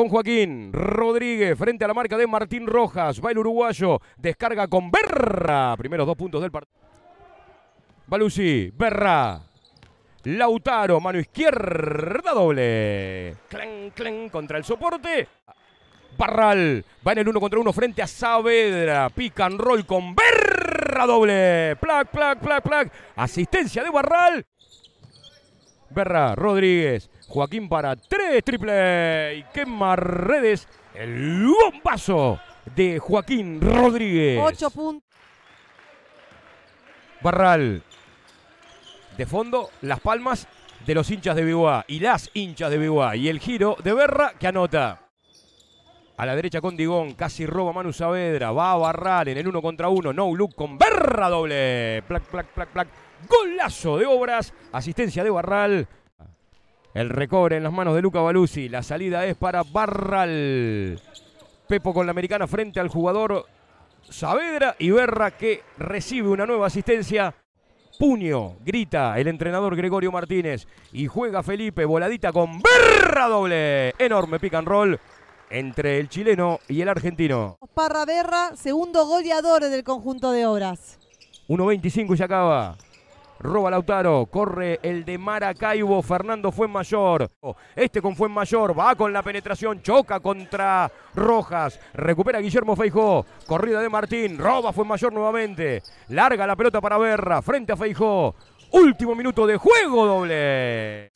con Joaquín Rodríguez frente a la marca de Martín Rojas. Va el uruguayo, descarga con Berra. Primeros dos puntos del partido. Balusi, Berra. Lautaro, mano izquierda doble. clen clan contra el soporte. Barral va en el uno contra uno frente a Saavedra. pican roll con Berra doble. Plac, plac, plac, plac. Asistencia de Barral. Berra, Rodríguez. Joaquín para tres triple y quema redes. El bombazo de Joaquín Rodríguez. Ocho puntos. Barral. De fondo, las palmas de los hinchas de Biguá y las hinchas de Biguá. Y el giro de Berra que anota. A la derecha con Digón, casi roba Manu Saavedra. Va a Barral en el uno contra uno. No look con Berra doble. Plac, plac, plac, plac. Golazo de obras. Asistencia de Barral. El recobre en las manos de Luca Baluzzi. La salida es para Barral. Pepo con la americana frente al jugador Saavedra y Berra que recibe una nueva asistencia. Puño, grita el entrenador Gregorio Martínez. Y juega Felipe, voladita con Berra doble. Enorme pick and roll entre el chileno y el argentino. Parra Berra, segundo goleador del conjunto de obras. 1.25 y se acaba roba Lautaro, corre el de Maracaibo, Fernando Fuenmayor, este con Fuenmayor, va con la penetración, choca contra Rojas, recupera Guillermo Feijó, corrida de Martín, roba Fuenmayor nuevamente, larga la pelota para Berra, frente a Feijó, último minuto de juego doble.